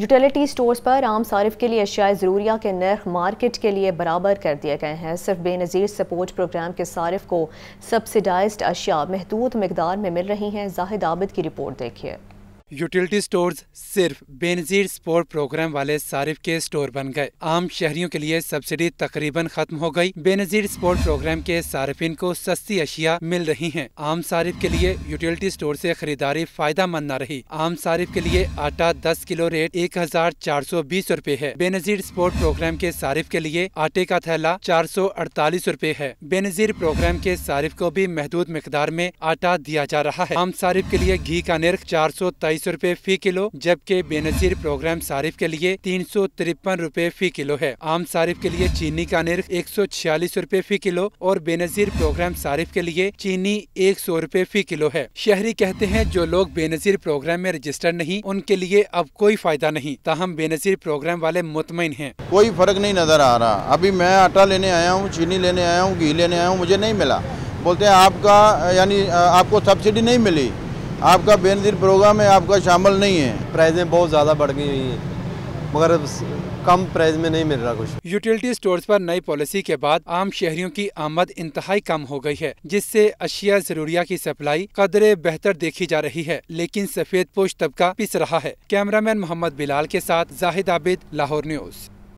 Utility stores पर आम सारिफ के लिए अशियाए ज़रूरिया के नर्ख मार्केट के लिए बराबर कर दिए गए हैं सिर्फ बेनज़ीर सपोर्ट प्रोग्राम के सारिफ को सब्सिडाइज्ड अशिया महदूद मकदार में मिल रही हैं जाहिद आबिद की रिपोर्ट देखिए यूटिलिटी स्टोर्स सिर्फ बेनजीर स्पोर्ट प्रोग्राम वाले सारिफ के स्टोर बन गए आम शहरियों के लिए सब्सिडी तकरीबन खत्म हो गई बेनजीर स्पोर्ट प्रोग्राम के सार्फिन को सस्ती अशिया मिल रही हैं। आम सारिफ के लिए यूटिलिटी स्टोर से खरीदारी फायदा मंद न रही आम सारिफ के लिए आटा दस किलो रेट एक हजार चार सौ बीस रूपए है बेनजीर स्पोर्ट प्रोग्राम के सारिफ के लिए आटे का थैला चार सौ अड़तालीस है बेनजीर प्रोग्राम के सारिफ को भी महदूद मकदार में आटा दिया जा रहा है आम सारिफ के लिए घी का निर्ख चार सौ तेईस ढाई सौ रूपए फी किलो जबकि बेनजीर प्रोग्राम सारिफ के लिए तीन सौ तिरपन रूपए फी किलो है आम सारिफ के लिए चीनी का निर्ख एक सौ छियालीस रूपए फी किलो और बेनजीर प्रोग्राम सारिफ के लिए चीनी एक सौ रूपए फी किलो है शहरी कहते हैं जो लोग बेनजीर प्रोग्राम में रजिस्टर नहीं उनके लिए अब कोई फायदा नहीं तहम बेनजीर प्रोग्राम वाले मुतमिन है कोई फर्क नहीं नजर आ रहा अभी मैं आटा लेने आया हूँ चीनी लेने आया हूँ घी लेने आया हूँ मुझे नहीं मिला बोलते हैं आपका यानी आपको सब्सिडी नहीं मिली आपका बेनजीर प्रोग्राम है आपका शामिल नहीं है प्राइजें बहुत ज़्यादा बढ़ गई हुई हैं मगर कम प्राइस में नहीं मिल रहा कुछ यूटिलिटी स्टोर्स पर नई पॉलिसी के बाद आम शहरियों की आमद इंतहाई कम हो गई है जिससे अशिया जरूरिया की सप्लाई कदरे बेहतर देखी जा रही है लेकिन सफेद पोष तबका पिस रहा है कैमरामैन मोहम्मद बिलाल के साथ जाहिद आबिद लाहौर न्यूज़